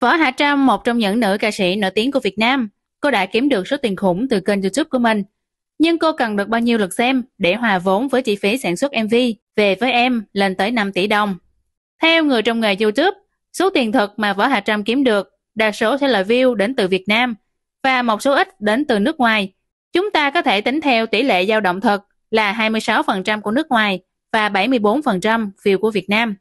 Võ Hạ Trâm, một trong những nữ ca sĩ nổi tiếng của Việt Nam, cô đã kiếm được số tiền khủng từ kênh YouTube của mình. Nhưng cô cần được bao nhiêu lượt xem để hòa vốn với chi phí sản xuất MV về với em lên tới 5 tỷ đồng. Theo người trong nghề YouTube, số tiền thật mà Võ Hạ Trâm kiếm được đa số sẽ là view đến từ Việt Nam và một số ít đến từ nước ngoài. Chúng ta có thể tính theo tỷ lệ dao động thật là 26% của nước ngoài và 74% view của Việt Nam.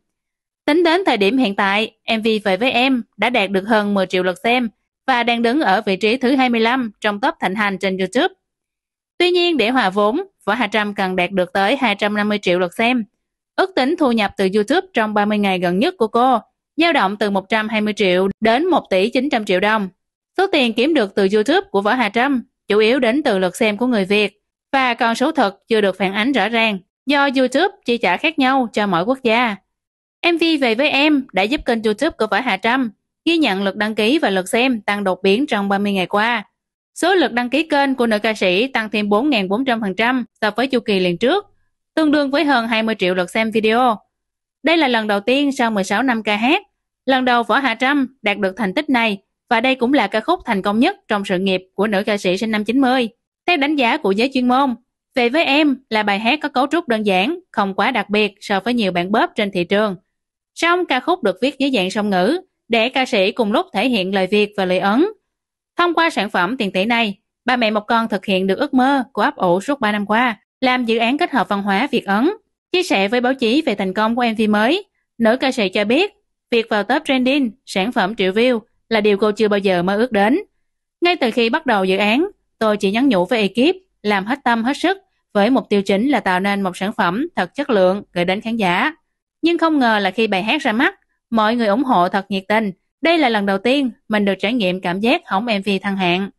Tính đến thời điểm hiện tại, MV Về Với Em đã đạt được hơn 10 triệu lượt xem và đang đứng ở vị trí thứ 25 trong top thịnh hành trên YouTube. Tuy nhiên, để hòa vốn, Võ Hà Trâm cần đạt được tới 250 triệu lượt xem. Ước tính thu nhập từ YouTube trong 30 ngày gần nhất của cô dao động từ 120 triệu đến 1 tỷ 900 triệu đồng. Số tiền kiếm được từ YouTube của Võ Hà Trâm chủ yếu đến từ lượt xem của người Việt và con số thật chưa được phản ánh rõ ràng do YouTube chi trả khác nhau cho mỗi quốc gia. MV Về với em đã giúp kênh YouTube của Võ Hà Trâm ghi nhận lượt đăng ký và lượt xem tăng đột biến trong 30 ngày qua. Số lượt đăng ký kênh của nữ ca sĩ tăng thêm 4.400% so với chu kỳ liền trước, tương đương với hơn 20 triệu lượt xem video. Đây là lần đầu tiên sau 16 năm ca hát, lần đầu Võ hà Trâm đạt được thành tích này và đây cũng là ca khúc thành công nhất trong sự nghiệp của nữ ca sĩ sinh năm 90. Theo đánh giá của giới chuyên môn, Về với em là bài hát có cấu trúc đơn giản, không quá đặc biệt so với nhiều bản bóp trên thị trường song ca khúc được viết dưới dạng song ngữ, để ca sĩ cùng lúc thể hiện lời Việt và lời Ấn. Thông qua sản phẩm tiền tỷ này, ba mẹ một con thực hiện được ước mơ của ấp ủ suốt 3 năm qua, làm dự án kết hợp văn hóa Việt Ấn. Chia sẻ với báo chí về thành công của MV mới, nữ ca sĩ cho biết, việc vào top trending, sản phẩm triệu view là điều cô chưa bao giờ mơ ước đến. Ngay từ khi bắt đầu dự án, tôi chỉ nhắn nhủ với ekip làm hết tâm hết sức với mục tiêu chính là tạo nên một sản phẩm thật chất lượng gửi đến khán giả. Nhưng không ngờ là khi bài hát ra mắt, mọi người ủng hộ thật nhiệt tình. Đây là lần đầu tiên mình được trải nghiệm cảm giác hỏng MV thăng hạng.